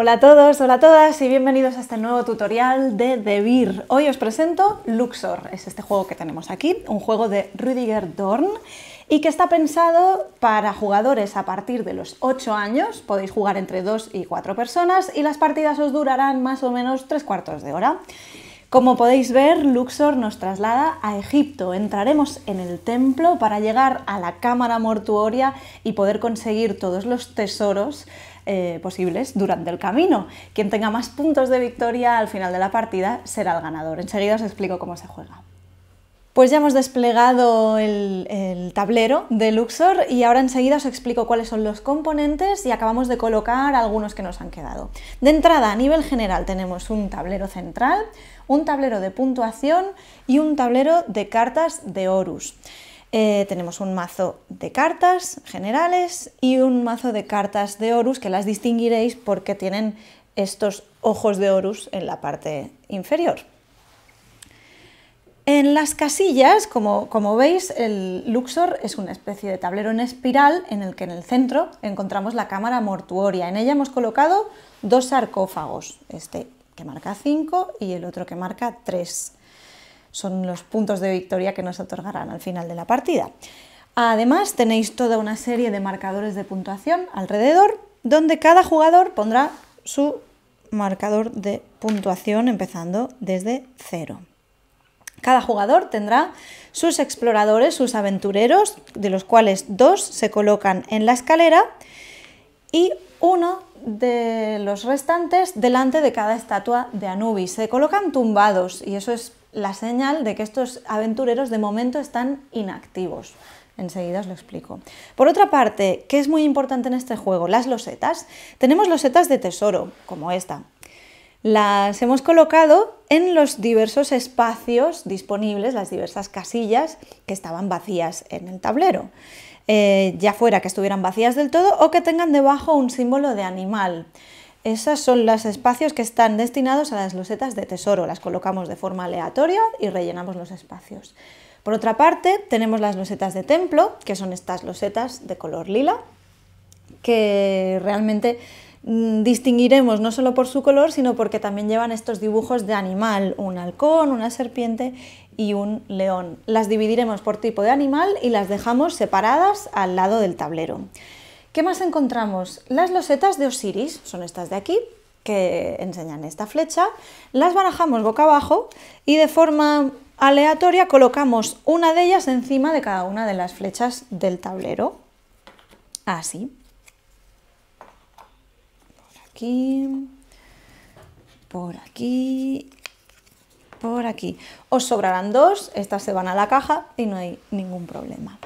Hola a todos, hola a todas y bienvenidos a este nuevo tutorial de DeVir. Hoy os presento Luxor, es este juego que tenemos aquí, un juego de Rüdiger Dorn y que está pensado para jugadores a partir de los 8 años, podéis jugar entre 2 y 4 personas y las partidas os durarán más o menos 3 cuartos de hora. Como podéis ver, Luxor nos traslada a Egipto. Entraremos en el templo para llegar a la cámara mortuoria y poder conseguir todos los tesoros eh, posibles durante el camino. Quien tenga más puntos de victoria al final de la partida será el ganador. Enseguida os explico cómo se juega. Pues ya hemos desplegado el, tablero de Luxor y ahora enseguida os explico cuáles son los componentes y acabamos de colocar algunos que nos han quedado. De entrada, a nivel general, tenemos un tablero central, un tablero de puntuación y un tablero de cartas de Horus. Eh, tenemos un mazo de cartas generales y un mazo de cartas de Horus que las distinguiréis porque tienen estos ojos de Horus en la parte inferior. En las casillas, como, veis, el Luxor es una especie de tablero en espiral en el que en el centro encontramos la cámara mortuoria. En ella hemos colocado dos sarcófagos, este que marca 5 y el otro que marca 3. Son los puntos de victoria que nos otorgarán al final de la partida. Además tenéis toda una serie de marcadores de puntuación alrededor donde cada jugador pondrá su marcador de puntuación empezando desde cero. Cada jugador tendrá sus exploradores, sus aventureros, de los cuales dos se colocan en la escalera y uno de los restantes delante de cada estatua de Anubis. Se colocan tumbados y eso es la señal de que estos aventureros de momento están inactivos. Enseguida os lo explico. Por otra parte, ¿qué es muy importante en este juego? Las losetas. Tenemos losetas de tesoro, como esta. Las hemos colocado en los diversos espacios disponibles, las diversas casillas que estaban vacías en el tablero. Eh, ya fuera que estuvieran vacías del todo o que tengan debajo un símbolo de animal. Esos son los espacios que están destinados a las losetas de tesoro. Las colocamos de forma aleatoria y rellenamos los espacios. Por otra parte, tenemos las losetas de templo, que son estas losetas de color lila, que realmente Mm, distinguiremos no solo por su color, sino porque también llevan estos dibujos de animal, un halcón, una serpiente y un león. Las dividiremos por tipo de animal y las dejamos separadas al lado del tablero. ¿Qué más encontramos? Las losetas de Osiris, son estas de aquí, que enseñan esta flecha, las barajamos boca abajo y de forma aleatoria colocamos una de ellas encima de cada una de las flechas del tablero. Así aquí, por aquí, por aquí. Os sobrarán dos, estas se van a la caja y no hay ningún problema.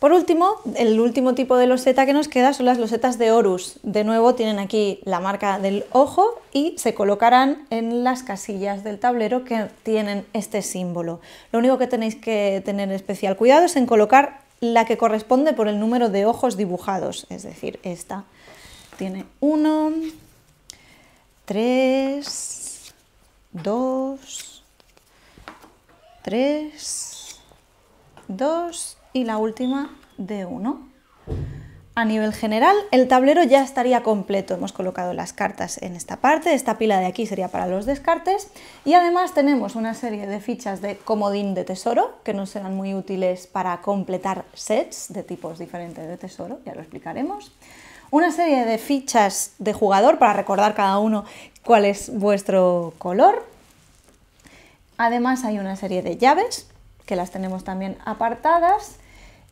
Por último, el último tipo de loseta que nos queda son las losetas de Horus. De nuevo tienen aquí la marca del ojo y se colocarán en las casillas del tablero que tienen este símbolo. Lo único que tenéis que tener especial cuidado es en colocar la que corresponde por el número de ojos dibujados, es decir, esta tiene 1, 3, 2, 3, 2 y la última de 1. A nivel general, el tablero ya estaría completo. Hemos colocado las cartas en esta parte, esta pila de aquí sería para los descartes y además tenemos una serie de fichas de comodín de tesoro que nos serán muy útiles para completar sets de tipos diferentes de tesoro, ya lo explicaremos una serie de fichas de jugador para recordar cada uno cuál es vuestro color. Además hay una serie de llaves que las tenemos también apartadas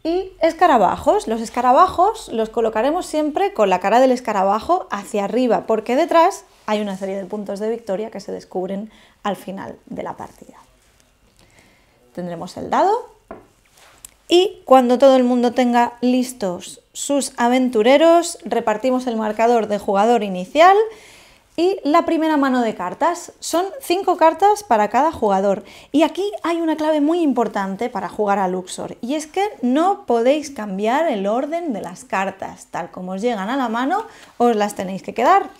y escarabajos. Los escarabajos los colocaremos siempre con la cara del escarabajo hacia arriba porque detrás hay una serie de puntos de victoria que se descubren al final de la partida. Tendremos el dado y cuando todo el mundo tenga listos sus aventureros, repartimos el marcador de jugador inicial y la primera mano de cartas. Son cinco cartas para cada jugador. Y aquí hay una clave muy importante para jugar a Luxor, y es que no podéis cambiar el orden de las cartas. Tal como os llegan a la mano, os las tenéis que quedar.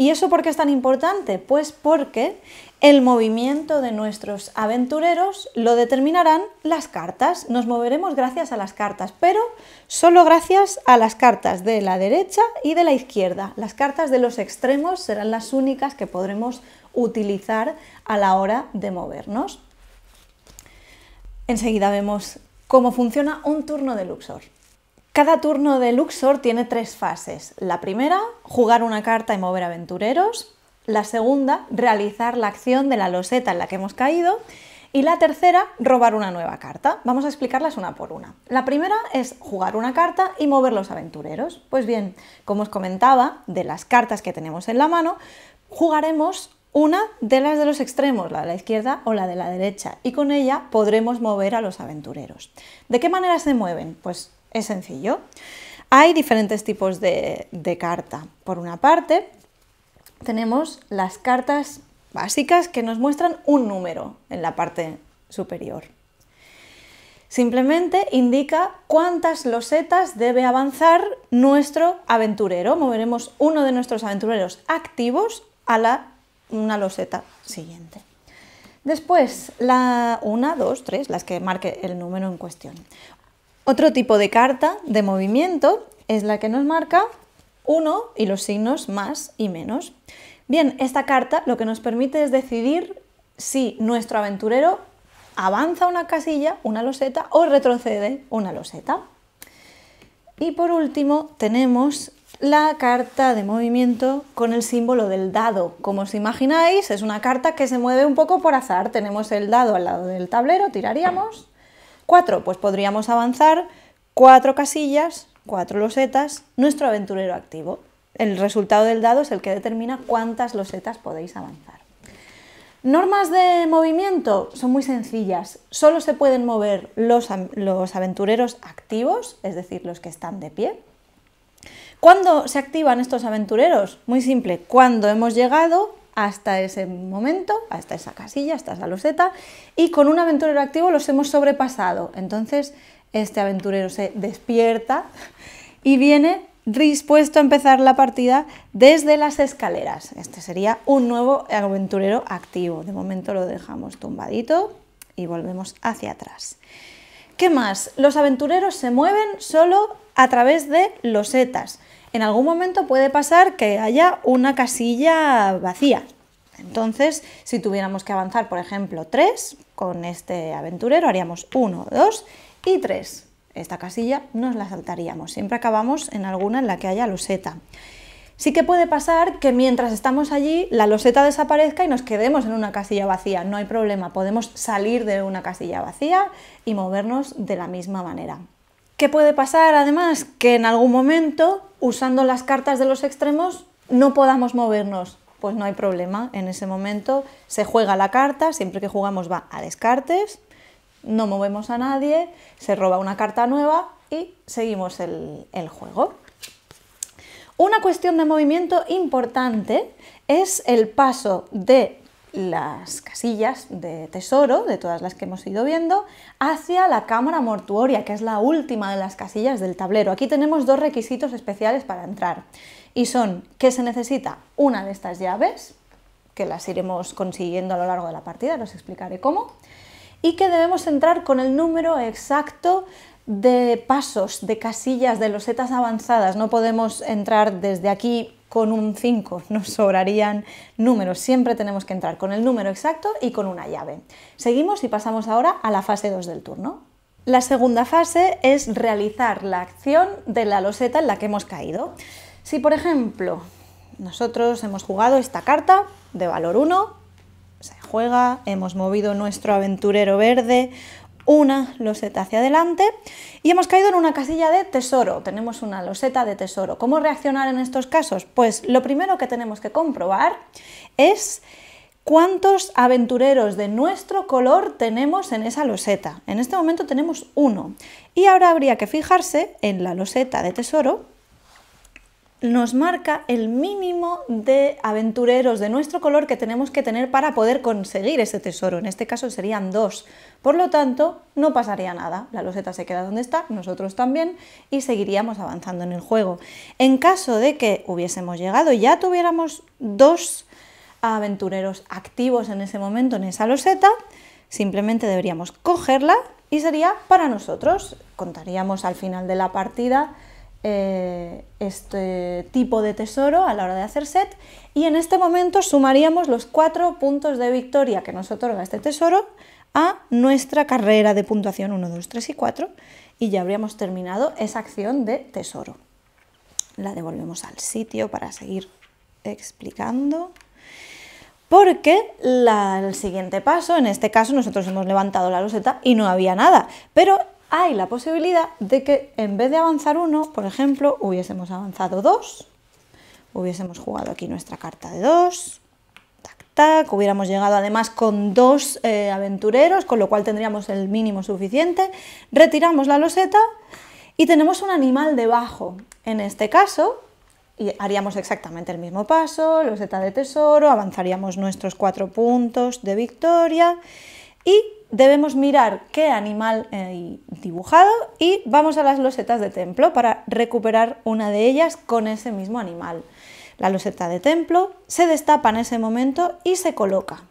¿Y eso por qué es tan importante? Pues porque el movimiento de nuestros aventureros lo determinarán las cartas. Nos moveremos gracias a las cartas, pero solo gracias a las cartas de la derecha y de la izquierda. Las cartas de los extremos serán las únicas que podremos utilizar a la hora de movernos. Enseguida vemos cómo funciona un turno de Luxor. Cada turno de Luxor tiene tres fases. La primera, jugar una carta y mover aventureros. La segunda, realizar la acción de la loseta en la que hemos caído. Y la tercera, robar una nueva carta. Vamos a explicarlas una por una. La primera es jugar una carta y mover los aventureros. Pues bien, como os comentaba, de las cartas que tenemos en la mano, jugaremos una de las de los extremos, la de la izquierda o la de la derecha, y con ella podremos mover a los aventureros. ¿De qué manera se mueven? Pues es sencillo. Hay diferentes tipos de, carta. Por una parte, tenemos las cartas básicas que nos muestran un número en la parte superior. Simplemente indica cuántas losetas debe avanzar nuestro aventurero. Moveremos uno de nuestros aventureros activos a la, una loseta siguiente. Después, la 1, 2, 3, las que marque el número en cuestión. Otro tipo de carta de movimiento es la que nos marca 1 y los signos más y menos. Bien, esta carta lo que nos permite es decidir si nuestro aventurero avanza una casilla, una loseta, o retrocede una loseta. Y por último tenemos la carta de movimiento con el símbolo del dado. Como os imagináis, es una carta que se mueve un poco por azar. Tenemos el dado al lado del tablero, tiraríamos 4, pues podríamos avanzar cuatro casillas, cuatro losetas, nuestro aventurero activo. El resultado del dado es el que determina cuántas losetas podéis avanzar. Normas de movimiento son muy sencillas. Solo se pueden mover los, los aventureros activos, es decir, los que están de pie. ¿Cuándo se activan estos aventureros? Muy simple, cuando hemos llegado hasta ese momento, hasta esa casilla, hasta esa loseta, y con un aventurero activo los hemos sobrepasado. Entonces, este aventurero se despierta y viene dispuesto a empezar la partida desde las escaleras. Este sería un nuevo aventurero activo. De momento lo dejamos tumbadito y volvemos hacia atrás. ¿Qué más? Los aventureros se mueven solo a través de losetas en algún momento puede pasar que haya una casilla vacía. Entonces, si tuviéramos que avanzar, por ejemplo, 3 con este aventurero, haríamos 1, 2 y 3. Esta casilla nos la saltaríamos. Siempre acabamos en alguna en la que haya loseta. Sí que puede pasar que mientras estamos allí la loseta desaparezca y nos quedemos en una casilla vacía. No hay problema, podemos salir de una casilla vacía y movernos de la misma manera. ¿Qué puede pasar además? Que en algún momento, usando las cartas de los extremos, no podamos movernos. Pues no hay problema, en ese momento se juega la carta, siempre que jugamos va a descartes, no movemos a nadie, se roba una carta nueva y seguimos el, el juego. Una cuestión de movimiento importante es el paso de las casillas de tesoro, de todas las que hemos ido viendo, hacia la cámara mortuoria, que es la última de las casillas del tablero. Aquí tenemos dos requisitos especiales para entrar, y son que se necesita una de estas llaves, que las iremos consiguiendo a lo largo de la partida, os explicaré cómo, y que debemos entrar con el número exacto de pasos, de casillas, de losetas avanzadas. No podemos entrar desde aquí con un 5, nos sobrarían números. Siempre tenemos que entrar con el número exacto y con una llave. Seguimos y pasamos ahora a la fase 2 del turno. La segunda fase es realizar la acción de la loseta en la que hemos caído. Si, por ejemplo, nosotros hemos jugado esta carta de valor 1, se juega, hemos movido nuestro aventurero verde una loseta hacia adelante y hemos caído en una casilla de tesoro. Tenemos una loseta de tesoro. ¿Cómo reaccionar en estos casos? Pues lo primero que tenemos que comprobar es cuántos aventureros de nuestro color tenemos en esa loseta. En este momento tenemos uno. Y ahora habría que fijarse en la loseta de tesoro nos marca el mínimo de aventureros de nuestro color que tenemos que tener para poder conseguir ese tesoro. En este caso serían dos. Por lo tanto, no pasaría nada. La loseta se queda donde está, nosotros también, y seguiríamos avanzando en el juego. En caso de que hubiésemos llegado y ya tuviéramos dos aventureros activos en ese momento en esa loseta, simplemente deberíamos cogerla y sería para nosotros. Contaríamos al final de la partida eh, este tipo de tesoro a la hora de hacer set y en este momento sumaríamos los cuatro puntos de victoria que nos otorga este tesoro a nuestra carrera de puntuación 1, 2, 3 y 4 y ya habríamos terminado esa acción de tesoro. La devolvemos al sitio para seguir explicando. Porque el siguiente paso, en este caso nosotros hemos levantado la loseta y no había nada, pero hay la posibilidad de que en vez de avanzar uno, por ejemplo, hubiésemos avanzado dos, hubiésemos jugado aquí nuestra carta de dos, hubiéramos llegado además con dos eh, aventureros, con lo cual tendríamos el mínimo suficiente, retiramos la loseta y tenemos un animal debajo. En este caso, y haríamos exactamente el mismo paso, loseta de tesoro, avanzaríamos nuestros cuatro puntos de victoria y debemos mirar qué animal hay dibujado y vamos a las losetas de templo para recuperar una de ellas con ese mismo animal. La loseta de templo se destapa en ese momento y se coloca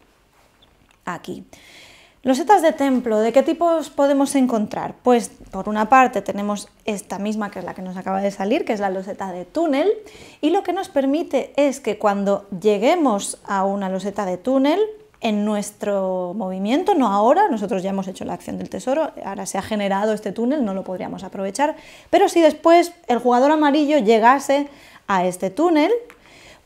aquí. Losetas de templo, ¿de qué tipos podemos encontrar? Pues por una parte tenemos esta misma que es la que nos acaba de salir, que es la loseta de túnel, y lo que nos permite es que cuando lleguemos a una loseta de túnel, en nuestro movimiento, no ahora, nosotros ya hemos hecho la acción del tesoro, ahora se ha generado este túnel, no lo podríamos aprovechar, pero si después el jugador amarillo llegase a este túnel,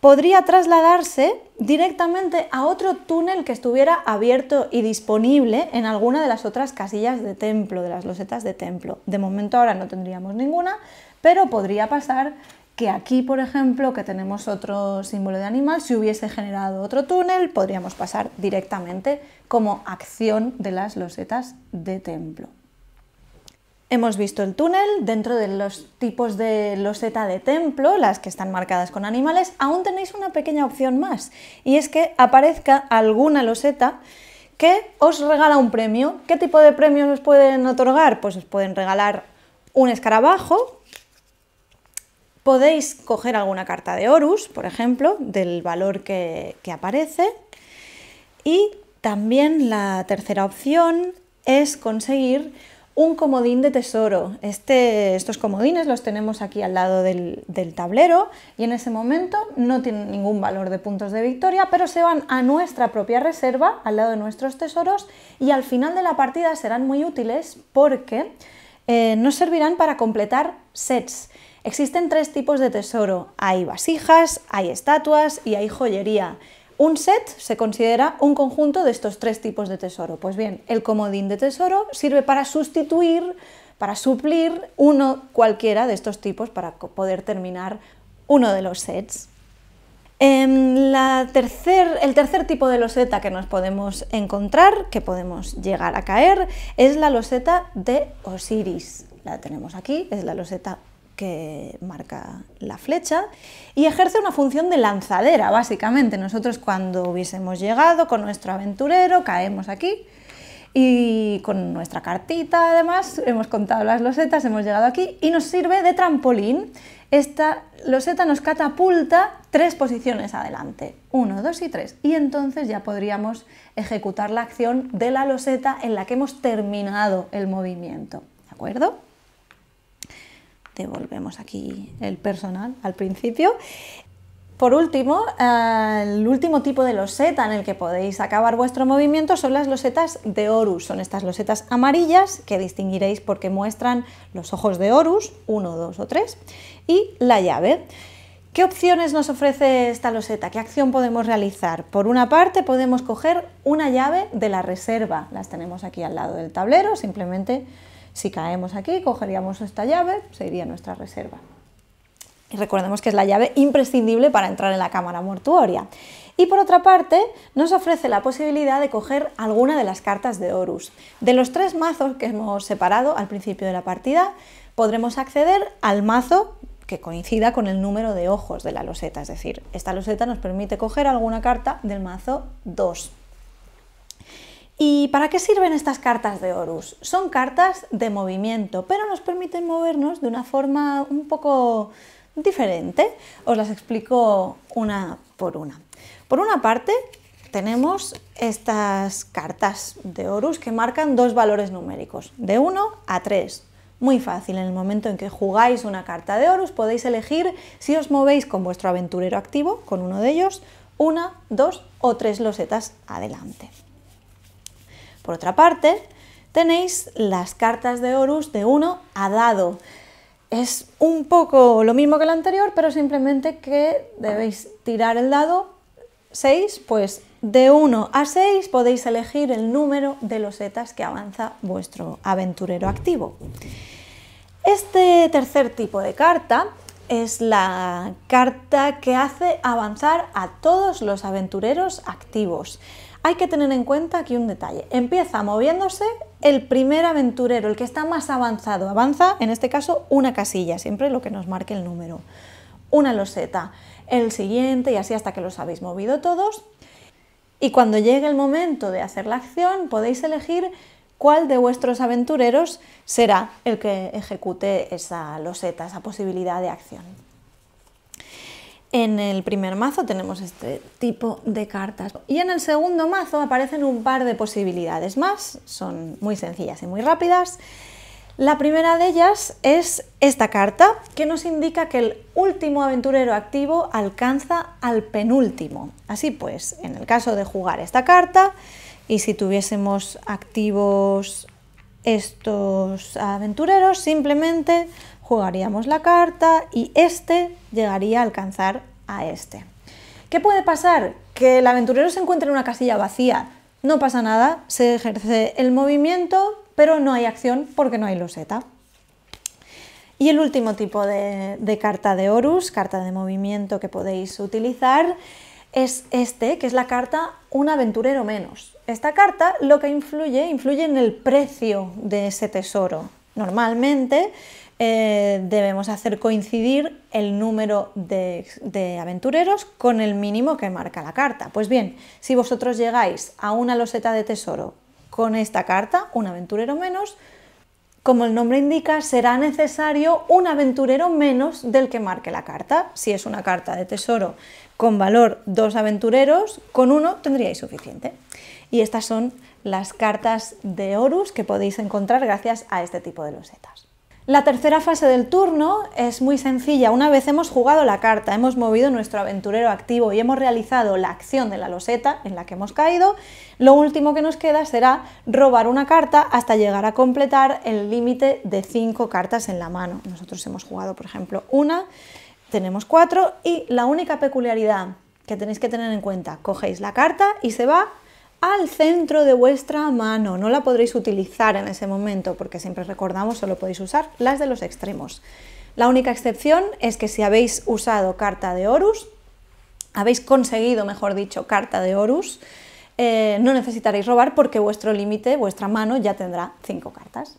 podría trasladarse directamente a otro túnel que estuviera abierto y disponible en alguna de las otras casillas de templo, de las losetas de templo. De momento ahora no tendríamos ninguna, pero podría pasar que aquí, por ejemplo, que tenemos otro símbolo de animal, si hubiese generado otro túnel, podríamos pasar directamente como acción de las losetas de templo. Hemos visto el túnel, dentro de los tipos de loseta de templo, las que están marcadas con animales, aún tenéis una pequeña opción más, y es que aparezca alguna loseta que os regala un premio. ¿Qué tipo de premios os pueden otorgar? Pues os pueden regalar un escarabajo, Podéis coger alguna carta de Horus, por ejemplo, del valor que, aparece. Y también la tercera opción es conseguir un comodín de tesoro. Este, estos comodines los tenemos aquí al lado del, tablero y en ese momento no tienen ningún valor de puntos de victoria, pero se van a nuestra propia reserva, al lado de nuestros tesoros, y al final de la partida serán muy útiles porque eh, nos servirán para completar sets. Existen tres tipos de tesoro. Hay vasijas, hay estatuas y hay joyería. Un set se considera un conjunto de estos tres tipos de tesoro. Pues bien, el comodín de tesoro sirve para sustituir, para suplir uno cualquiera de estos tipos para poder terminar uno de los sets. Em, el tercer tipo de loseta que nos podemos encontrar, que podemos llegar a caer, es la loseta de Osiris. La tenemos aquí, es la loseta que marca la flecha y ejerce una función de lanzadera, básicamente. Nosotros cuando hubiésemos llegado con nuestro aventurero caemos aquí y con nuestra cartita además hemos contado las losetas, hemos llegado aquí y nos sirve de trampolín. Esta loseta nos catapulta tres posiciones adelante, uno, dos y tres, y entonces ya podríamos ejecutar la acción de la loseta en la que hemos terminado el movimiento, ¿de acuerdo? devolvemos aquí el personal al principio. Por último, eh, el último tipo de loseta en el que podéis acabar vuestro movimiento son las losetas de Horus. Son estas losetas amarillas que distinguiréis porque muestran los ojos de Horus, uno, dos o tres, y la llave. ¿Qué opciones nos ofrece esta loseta? ¿Qué acción podemos realizar? Por una parte podemos coger una llave de la reserva. Las tenemos aquí al lado del tablero, simplemente si caemos aquí, cogeríamos esta llave, sería nuestra reserva. Y recordemos que es la llave imprescindible para entrar en la cámara mortuoria. Y por otra parte, nos ofrece la posibilidad de coger alguna de las cartas de Horus. De los tres mazos que hemos separado al principio de la partida, podremos acceder al mazo que coincida con el número de ojos de la loseta, es decir, esta loseta nos permite coger alguna carta del mazo 2. ¿Y para qué sirven estas cartas de Horus? Son cartas de movimiento, pero nos permiten movernos de una forma un poco diferente. Os las explico una por una. Por una parte, tenemos estas cartas de Horus que marcan dos valores numéricos, de 1 a 3. Muy fácil, en el momento en que jugáis una carta de Horus podéis elegir si os movéis con vuestro aventurero activo, con uno de ellos, una, dos o tres losetas adelante. Por otra parte, tenéis las cartas de Horus de 1 a dado. Es un poco lo mismo que la anterior, pero simplemente que debéis tirar el dado 6, pues de 1 a 6 podéis elegir el número de losetas que avanza vuestro aventurero activo. Este tercer tipo de carta es la carta que hace avanzar a todos los aventureros activos hay que tener en cuenta aquí un detalle. Empieza moviéndose el primer aventurero, el que está más avanzado. Avanza, en este caso, una casilla, siempre lo que nos marque el número. Una loseta, el siguiente y así hasta que los habéis movido todos. Y cuando llegue el momento de hacer la acción, podéis elegir cuál de vuestros aventureros será el que ejecute esa loseta, esa posibilidad de acción. En el primer mazo tenemos este tipo de cartas y en el segundo mazo aparecen un par de posibilidades más, son muy sencillas y muy rápidas. La primera de ellas es esta carta que nos indica que el último aventurero activo alcanza al penúltimo. Así pues, en el caso de jugar esta carta y si tuviésemos activos estos aventureros, simplemente jugaríamos la carta y este llegaría a alcanzar a este. ¿Qué puede pasar? Que el aventurero se encuentre en una casilla vacía. No pasa nada, se ejerce el movimiento, pero no hay acción porque no hay loseta. Y el último tipo de, carta de Horus, carta de movimiento que podéis utilizar, es este, que es la carta Un aventurero menos. Esta carta lo que influye, influye en el precio de ese tesoro. Normalmente eh, debemos hacer coincidir el número de, de, aventureros con el mínimo que marca la carta. Pues bien, si vosotros llegáis a una loseta de tesoro con esta carta, un aventurero menos, como el nombre indica, será necesario un aventurero menos del que marque la carta. Si es una carta de tesoro con valor dos aventureros, con uno tendríais suficiente. Y estas son las cartas de Horus que podéis encontrar gracias a este tipo de losetas. La tercera fase del turno es muy sencilla. Una vez hemos jugado la carta, hemos movido nuestro aventurero activo y hemos realizado la acción de la loseta en la que hemos caído, lo último que nos queda será robar una carta hasta llegar a completar el límite de cinco cartas en la mano. Nosotros hemos jugado, por ejemplo, una, tenemos cuatro y la única peculiaridad que tenéis que tener en cuenta, cogéis la carta y se va al centro de vuestra mano. No la podréis utilizar en ese momento porque siempre recordamos solo podéis usar las de los extremos. La única excepción es que si habéis usado carta de Horus, habéis conseguido, mejor dicho, carta de Horus, eh, no necesitaréis robar porque vuestro límite, vuestra mano, ya tendrá cinco cartas.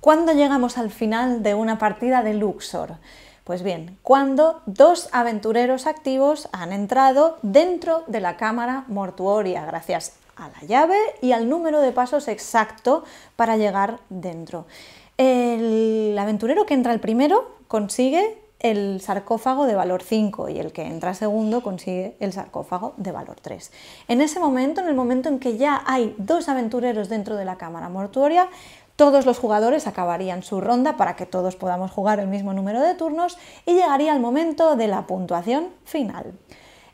¿Cuándo llegamos al final de una partida de Luxor? Pues bien, cuando dos aventureros activos han entrado dentro de la cámara mortuoria gracias a la llave y al número de pasos exacto para llegar dentro. El aventurero que entra el primero consigue el sarcófago de valor 5 y el que entra segundo consigue el sarcófago de valor 3. En ese momento, en el momento en que ya hay dos aventureros dentro de la cámara mortuoria, todos los jugadores acabarían su ronda para que todos podamos jugar el mismo número de turnos y llegaría el momento de la puntuación final.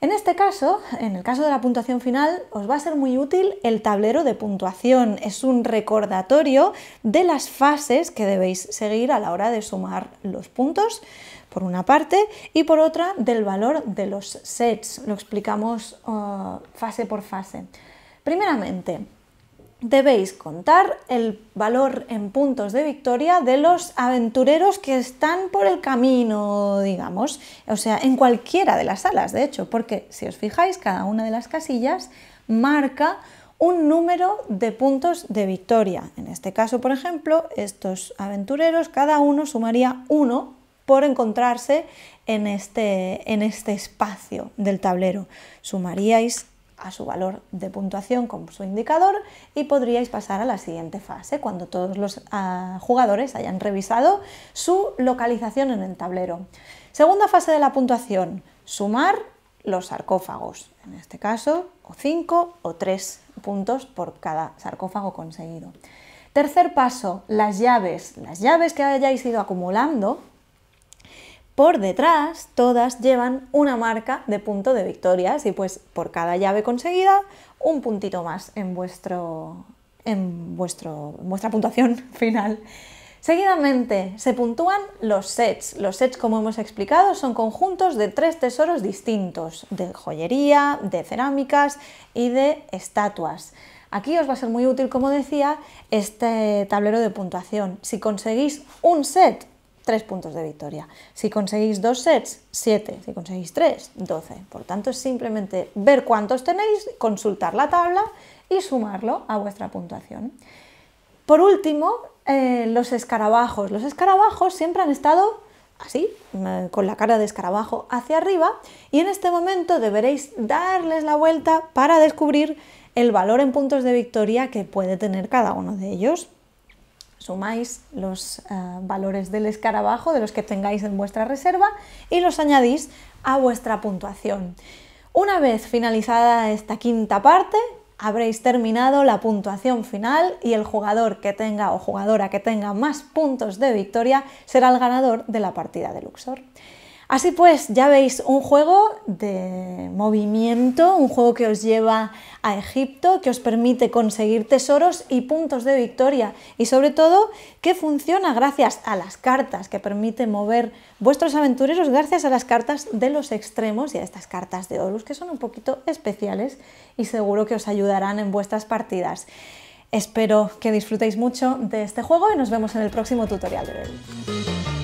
En este caso, en el caso de la puntuación final, os va a ser muy útil el tablero de puntuación. Es un recordatorio de las fases que debéis seguir a la hora de sumar los puntos, por una parte, y por otra, del valor de los sets. Lo explicamos ah, fase por fase. Primeramente, debéis contar el valor en puntos de victoria de los aventureros que están por el camino, digamos, o sea, en cualquiera de las salas, de hecho, porque si os fijáis, cada una de las casillas marca un número de puntos de victoria. En este caso, por ejemplo, estos aventureros, cada uno sumaría uno por encontrarse en este, en este espacio del tablero. Sumaríais a su valor de puntuación con su indicador y podríais pasar a la siguiente fase cuando todos los ah, jugadores hayan revisado su localización en el tablero. Segunda fase de la puntuación, sumar los sarcófagos, en este caso o 5 o tres puntos por cada sarcófago conseguido. Tercer paso, las llaves. Las llaves que hayáis ido acumulando por detrás, todas llevan una marca de punto de victorias y pues por cada llave conseguida, un puntito más en, vuestro, en, vuestro, en vuestra puntuación final. Seguidamente, se puntúan los sets. Los sets, como hemos explicado, son conjuntos de tres tesoros distintos, de joyería, de cerámicas y de estatuas. Aquí os va a ser muy útil, como decía, este tablero de puntuación. Si conseguís un set tres puntos de victoria. Si conseguís dos sets, siete. Si conseguís tres, doce. Por tanto, es simplemente ver cuántos tenéis, consultar la tabla y sumarlo a vuestra puntuación. Por último, eh, los escarabajos. Los escarabajos siempre han estado así, eh, con la cara de escarabajo hacia arriba, y en este momento deberéis darles la vuelta para descubrir el valor en puntos de victoria que puede tener cada uno de ellos sumáis los eh, valores del escarabajo de los que tengáis en vuestra reserva y los añadís a vuestra puntuación. Una vez finalizada esta quinta parte, habréis terminado la puntuación final y el jugador que tenga o jugadora que tenga más puntos de victoria será el ganador de la partida de Luxor. Así pues, ya veis un juego de movimiento, un juego que os lleva a Egipto, que os permite conseguir tesoros y puntos de victoria y sobre todo que funciona gracias a las cartas, que permite mover vuestros aventureros gracias a las cartas de los extremos y a estas cartas de Horus que son un poquito especiales y seguro que os ayudarán en vuestras partidas. Espero que disfrutéis mucho de este juego y nos vemos en el próximo tutorial de hoy.